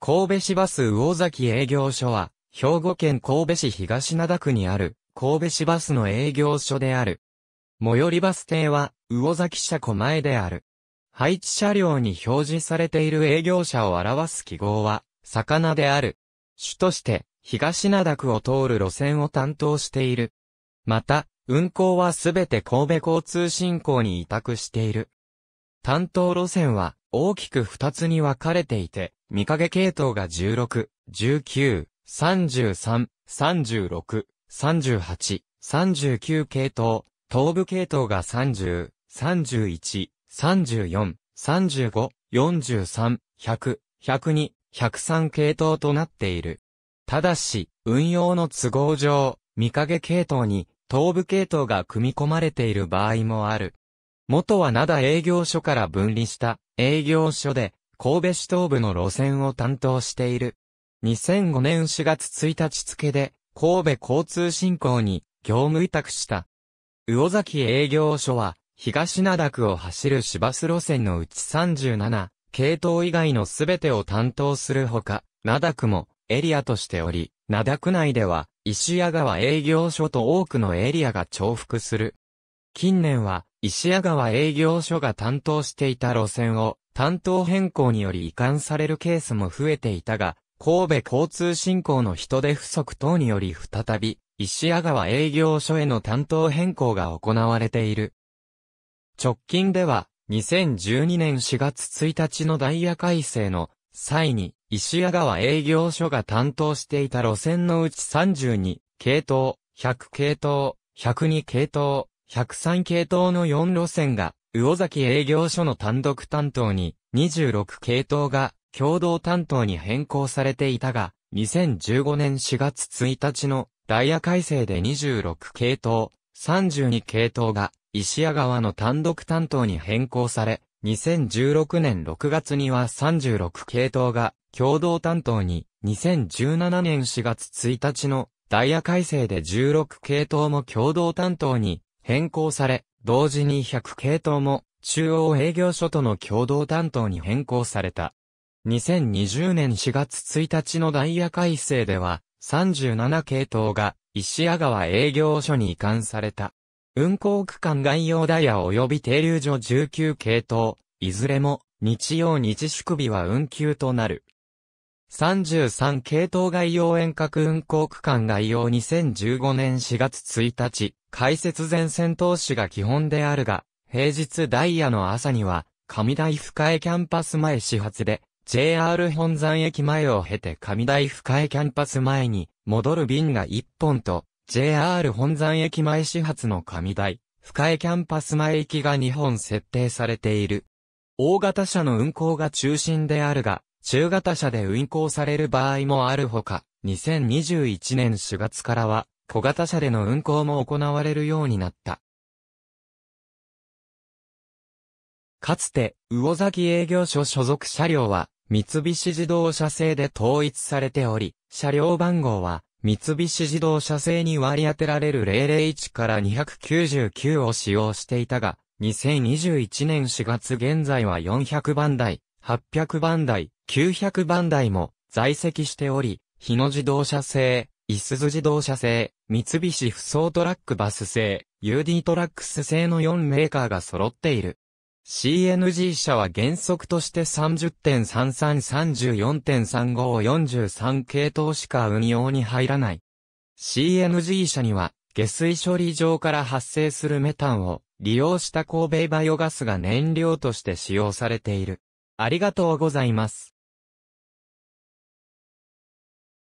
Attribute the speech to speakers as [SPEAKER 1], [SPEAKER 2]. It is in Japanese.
[SPEAKER 1] 神戸市バス魚崎営業所は、兵庫県神戸市東灘区にある、神戸市バスの営業所である。最寄りバス停は、魚崎車庫前である。配置車両に表示されている営業車を表す記号は、魚である。主として、東灘区を通る路線を担当している。また、運行はすべて神戸交通振興に委託している。担当路線は大きく2つに分かれていて、見影系統が16、19、33、36、38、39系統、東部系統が30、31、34、35、43、100、102、103系統となっている。ただし、運用の都合上、見影系統に東部系統が組み込まれている場合もある。元は灘営業所から分離した営業所で神戸市東部の路線を担当している。2005年4月1日付で神戸交通振興に業務委託した。魚崎営業所は東灘区を走る市バス路線のうち37系統以外のすべてを担当するほか、灘区もエリアとしており、灘区内では石屋川営業所と多くのエリアが重複する。近年は石屋川営業所が担当していた路線を担当変更により移管されるケースも増えていたが、神戸交通振興の人手不足等により再び、石屋川営業所への担当変更が行われている。直近では、2012年4月1日のダイヤ改正の際に、石屋川営業所が担当していた路線のうち32系統、100系統、102系統、103系統の4路線が、魚崎営業所の単独担当に、26系統が、共同担当に変更されていたが、2015年4月1日のダイヤ改正で26系統、32系統が石屋川の単独担当に変更され、2016年6月には36系統が共同担当に、2017年4月1日のダイヤ改正で16系統も共同担当に変更され、同時に100系統も中央営業所との共同担当に変更された。2020年4月1日のダイヤ改正では、37系統が石屋川営業所に移管された。運行区間概要ダイヤ及び停留所19系統、いずれも日曜日祝日は運休となる。33系統概要遠隔運行区間概要2015年4月1日、開設前線投資が基本であるが、平日ダイヤの朝には、上台深江キャンパス前始発で、JR 本山駅前を経て上台深江キャンパス前に戻る便が1本と、JR 本山駅前始発の上台、深江キャンパス前行きが2本設定されている。大型車の運行が中心であるが、中型車で運行される場合もあるほか、2021年4月からは、小型車での運行も行われるようになった。かつて、魚崎営業所所属車両は、三菱自動車製で統一されており、車両番号は、三菱自動車製に割り当てられる001から299を使用していたが、2021年4月現在は400番台、800番台、900番台も在籍しており、日野自動車製、伊す津自動車製、三菱不走トラックバス製、UD トラックス製の4メーカーが揃っている。CNG 車は原則として30.33、34.35、43系統しか運用に入らない。CNG 車には下水処理場から発生するメタンを利用した神戸バイオガスが燃料として使用されている。ありがとうございます。